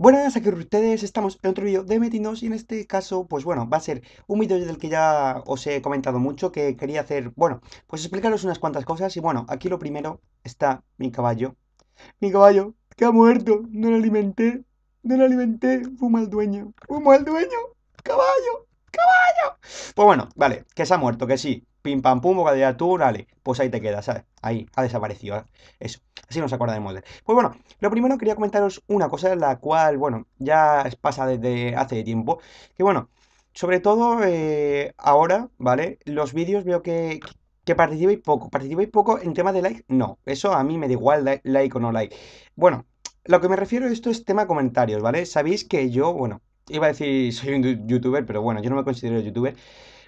Buenas, aquí ustedes, estamos en otro vídeo de Metinos y en este caso, pues bueno, va a ser un vídeo del que ya os he comentado mucho, que quería hacer, bueno, pues explicaros unas cuantas cosas y bueno, aquí lo primero está mi caballo, mi caballo, que ha muerto, no lo alimenté, no lo alimenté, fumo al dueño, un mal dueño, caballo, ¡Caballo! Pues bueno, vale, que se ha muerto, que sí. Pim pam pum, bocadilla de atún, Pues ahí te quedas, ¿sabes? Ahí, ha desaparecido. ¿eh? Eso. Así nos acuerda de él. Pues bueno, lo primero quería comentaros una cosa, la cual, bueno, ya pasa desde hace tiempo. Que bueno, sobre todo eh, ahora, ¿vale? Los vídeos veo que, que participéis poco. ¿Participéis poco en tema de like? No. Eso a mí me da igual, like o no like. Bueno, lo que me refiero a esto es tema comentarios, ¿vale? Sabéis que yo, bueno, iba a decir soy un youtuber, pero bueno, yo no me considero youtuber.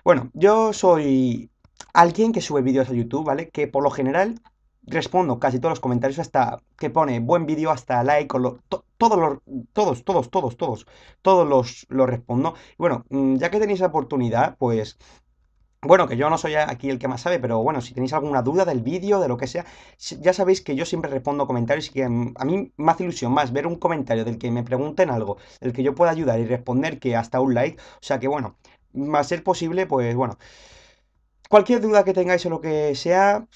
Bueno, yo soy alguien que sube vídeos a YouTube, ¿vale? Que por lo general respondo casi todos los comentarios hasta que pone buen vídeo, hasta like, todos, los, todos, todos, todos, todos, todos los, los respondo. bueno, mm, ya que tenéis la oportunidad, pues bueno, que yo no soy aquí el que más sabe, pero bueno, si tenéis alguna duda del vídeo, de lo que sea, ya sabéis que yo siempre respondo comentarios y que mm, a mí me hace ilusión más ver un comentario del que me pregunten algo, del que yo pueda ayudar y responder que hasta un like. O sea que bueno, a ser posible, pues bueno. Cualquier duda que tengáis o lo que sea,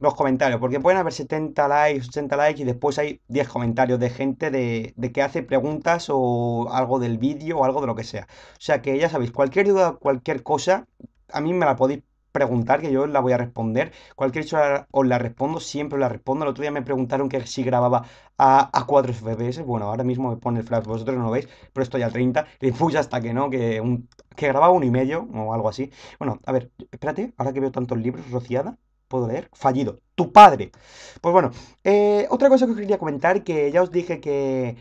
los comentarios, porque pueden haber 70 likes, 80 likes y después hay 10 comentarios de gente de, de que hace preguntas o algo del vídeo o algo de lo que sea. O sea que ya sabéis, cualquier duda, cualquier cosa, a mí me la podéis preguntar, que yo la voy a responder. Cualquier cosa os la respondo, siempre la respondo. El otro día me preguntaron que si grababa a, a 4 FPS. Bueno, ahora mismo me pone el flash, vosotros no lo veis, pero estoy a 30. Y fui hasta que no, que, un, que grababa uno y medio o algo así. Bueno, a ver, espérate, ahora que veo tantos libros, rociada. ¿Puedo leer? Fallido. Tu padre. Pues bueno, eh, otra cosa que os quería comentar, que ya os dije que...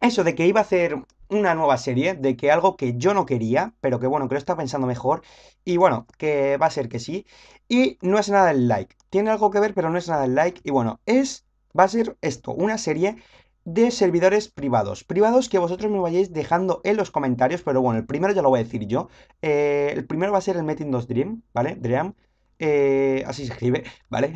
Eso de que iba a hacer una nueva serie de que algo que yo no quería, pero que bueno, que lo está pensando mejor, y bueno, que va a ser que sí, y no es nada el like, tiene algo que ver, pero no es nada el like, y bueno, es, va a ser esto, una serie de servidores privados, privados que vosotros me vayáis dejando en los comentarios, pero bueno, el primero ya lo voy a decir yo, eh, el primero va a ser el Metin 2 Dream, ¿vale? Dream, eh, así se escribe, ¿vale?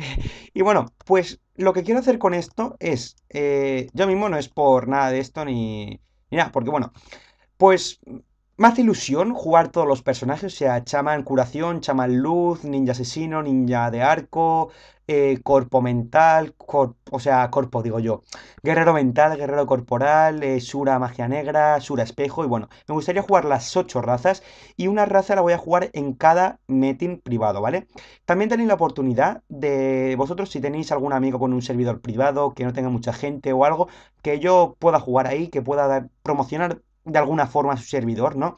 Y bueno, pues lo que quiero hacer con esto es, eh, yo mismo no es por nada de esto ni porque bueno, pues más ilusión jugar todos los personajes, o sea, chamán curación, chamán luz, ninja asesino, ninja de arco, eh, corpo mental, o sea, corpo digo yo, guerrero mental, guerrero corporal, eh, sura magia negra, sura espejo, y bueno, me gustaría jugar las ocho razas y una raza la voy a jugar en cada meeting privado, ¿vale? También tenéis la oportunidad de vosotros, si tenéis algún amigo con un servidor privado, que no tenga mucha gente o algo, que yo pueda jugar ahí, que pueda promocionar de alguna forma su servidor, ¿no?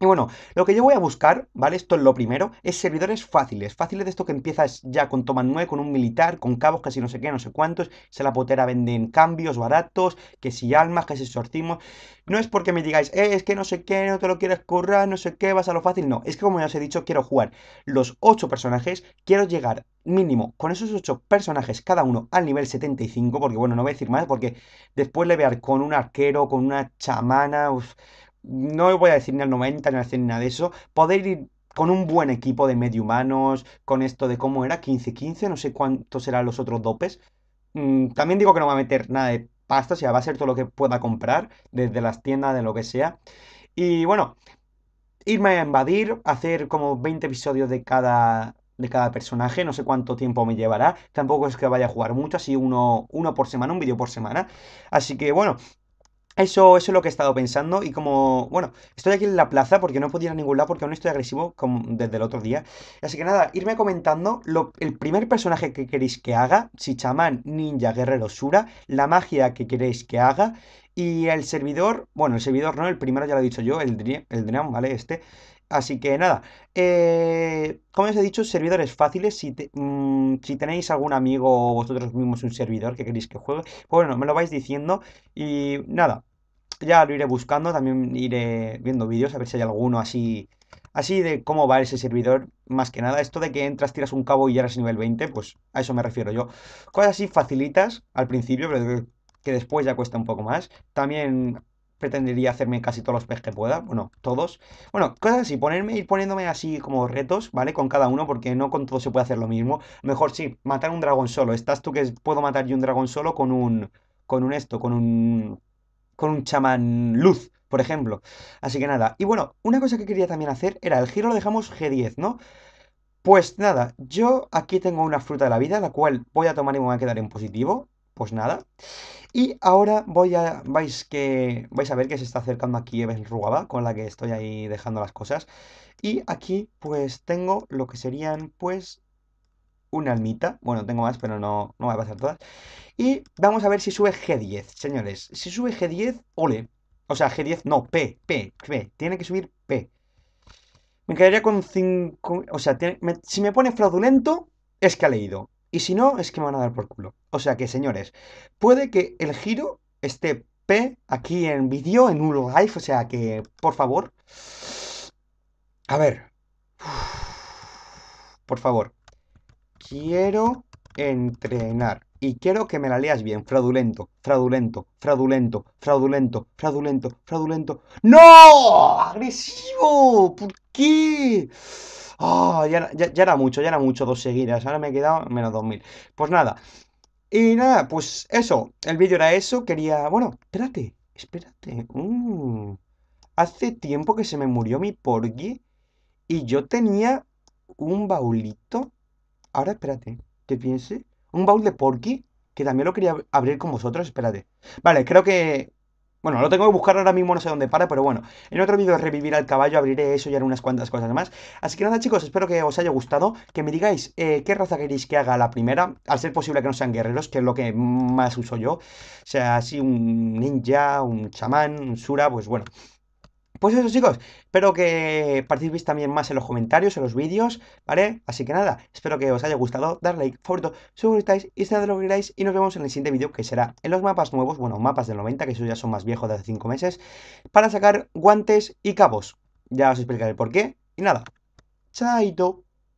Y bueno, lo que yo voy a buscar, ¿vale? Esto es lo primero, es servidores fáciles. Fáciles de esto que empiezas ya con toma 9, con un militar, con cabos, casi no sé qué, no sé cuántos. Se la potera venden cambios baratos, que si almas, que si sortimos. No es porque me digáis, eh, es que no sé qué, no te lo quieres currar, no sé qué, vas a lo fácil. No, es que como ya os he dicho, quiero jugar los 8 personajes, quiero llegar mínimo con esos 8 personajes, cada uno al nivel 75, porque bueno, no voy a decir más, porque después le dar con un arquero, con una chamana, no voy a decir ni al 90, ni al 100, ni nada de eso, poder ir con un buen equipo de medio humanos, con esto de cómo era, 15-15, no sé cuántos serán los otros dopes. Mm, también digo que no va a meter nada de pasta, o sea, va a ser todo lo que pueda comprar, desde las tiendas, de lo que sea. Y bueno, irme a invadir, hacer como 20 episodios de cada de cada personaje, no sé cuánto tiempo me llevará, tampoco es que vaya a jugar mucho, así uno, uno por semana, un vídeo por semana. Así que bueno, eso, es lo que he estado pensando y como, bueno, estoy aquí en la plaza porque no podía ir a ningún lado porque aún estoy agresivo como desde el otro día. Así que nada, irme comentando lo, el primer personaje que queréis que haga, si chamán, ninja, guerrero, sura, la magia que queréis que haga y el servidor, bueno, el servidor no, el primero ya lo he dicho yo, el, el Dream, ¿vale? Este, Así que nada, eh, como os he dicho, servidores fáciles. Mm, si, tenéis algún amigo o vosotros mismos un servidor que queréis que juegue, pues bueno, me lo vais diciendo y nada, ya lo iré buscando. También iré viendo vídeos a ver si hay alguno así, así de cómo va ese servidor. Más que nada, esto de que entras, tiras un cabo y ya eres nivel 20, pues a eso me refiero yo. Cosas así facilitas al principio, pero que después ya cuesta un poco más. También pretendería hacerme casi todos los pez que pueda, bueno, todos. Bueno, cosas así, ponerme, ir poniéndome así como retos, ¿vale? Con cada uno, porque no con todo se puede hacer lo mismo. Mejor sí, matar un dragón solo. Estás tú que puedo matar yo un dragón solo con un. con un esto, con un. con un chamán luz. Por ejemplo. Así que nada. Y bueno, una cosa que quería también hacer era el giro lo dejamos G10, ¿no? Pues nada, yo aquí tengo una fruta de la vida, la cual voy a tomar y me voy a quedar en positivo. Pues nada. Y ahora voy a, vais, que, vais a ver que se está acercando aquí Evel con la que estoy ahí dejando las cosas. Y aquí pues tengo lo que serían pues una almita. Bueno, tengo más, pero no, no voy a pasar todas. Y vamos a ver si sube G10, señores. Si sube G10, ole. O sea, G10, no, P, P, P. Tiene que subir P. Me quedaría con 5... O sea, si me pone fraudulento, es que ha leído. Y si no, es que me van a dar por culo. O sea que, señores, puede que el giro esté P aquí en vídeo, en un live. O sea que, por favor. A ver. Por favor. Quiero entrenar y quiero que me la leas bien. Fraudulento, fraudulento, fraudulento, fraudulento, fraudulento, fraudulento. ¡No! ¡Agresivo! ¿Por qué? Ah, ya, era mucho, ya era mucho dos seguidas. Ahora me he quedado menos mil. Pues nada. Y nada, pues eso. El vídeo era eso. Quería. Bueno, espérate, espérate. Mm. hace tiempo que se me murió mi porgy. Y yo tenía un baulito. Ahora espérate, te piense un baúl de Porky, que también lo quería abrir con vosotros, espérate. Vale, creo que... Bueno, lo tengo que buscar ahora mismo, no sé dónde para, pero bueno. En otro vídeo revivir al caballo, abriré eso y haré unas cuantas cosas más. Así que nada, chicos, espero que os haya gustado. Que me digáis eh, qué raza queréis que haga la primera. Al ser posible que no sean guerreros, que es lo que más uso yo. O sea, así un ninja, un chamán, un sura, pues bueno. Pues eso chicos, espero que participéis también más en los comentarios, en los vídeos, ¿vale? Así que nada, espero que os haya gustado, dar like, favorito, suscribáis, no lo que y nos vemos en el siguiente vídeo que será en los mapas nuevos, bueno, mapas del 90, que esos ya son más viejos de hace 5 meses, para sacar guantes y cabos. Ya os explicaré por qué. Y nada, chaito.